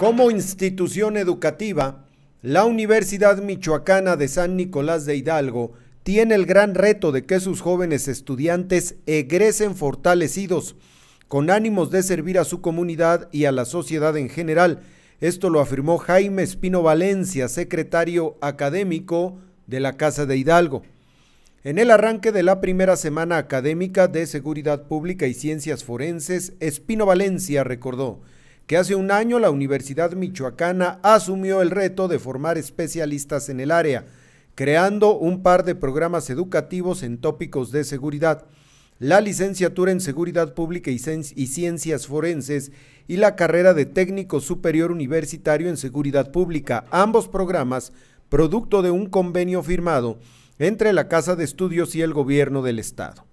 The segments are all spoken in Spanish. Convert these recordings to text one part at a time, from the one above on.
Como institución educativa, la Universidad Michoacana de San Nicolás de Hidalgo tiene el gran reto de que sus jóvenes estudiantes egresen fortalecidos, con ánimos de servir a su comunidad y a la sociedad en general. Esto lo afirmó Jaime Espino Valencia, secretario académico de la Casa de Hidalgo. En el arranque de la primera semana académica de Seguridad Pública y Ciencias Forenses, Espino Valencia recordó, que hace un año la Universidad Michoacana asumió el reto de formar especialistas en el área, creando un par de programas educativos en tópicos de seguridad, la licenciatura en Seguridad Pública y, y Ciencias Forenses y la carrera de Técnico Superior Universitario en Seguridad Pública, ambos programas producto de un convenio firmado entre la Casa de Estudios y el Gobierno del Estado.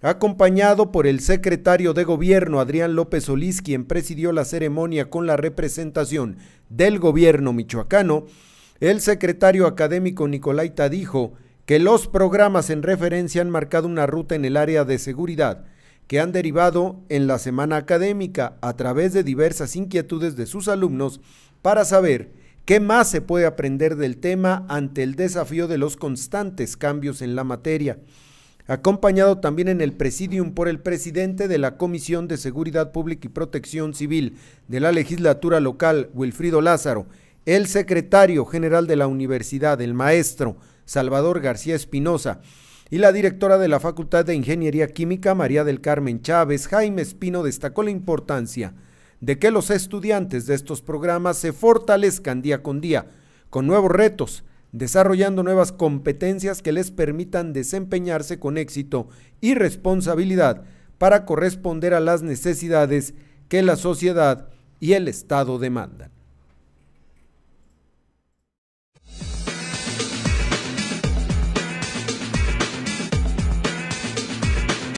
Acompañado por el secretario de Gobierno Adrián López Solís, quien presidió la ceremonia con la representación del gobierno michoacano, el secretario académico Nicolaita dijo que los programas en referencia han marcado una ruta en el área de seguridad que han derivado en la semana académica a través de diversas inquietudes de sus alumnos para saber qué más se puede aprender del tema ante el desafío de los constantes cambios en la materia acompañado también en el presidium por el presidente de la Comisión de Seguridad Pública y Protección Civil de la legislatura local, Wilfrido Lázaro, el secretario general de la universidad, el maestro Salvador García Espinosa, y la directora de la Facultad de Ingeniería Química, María del Carmen Chávez, Jaime Espino, destacó la importancia de que los estudiantes de estos programas se fortalezcan día con día con nuevos retos desarrollando nuevas competencias que les permitan desempeñarse con éxito y responsabilidad para corresponder a las necesidades que la sociedad y el Estado demandan.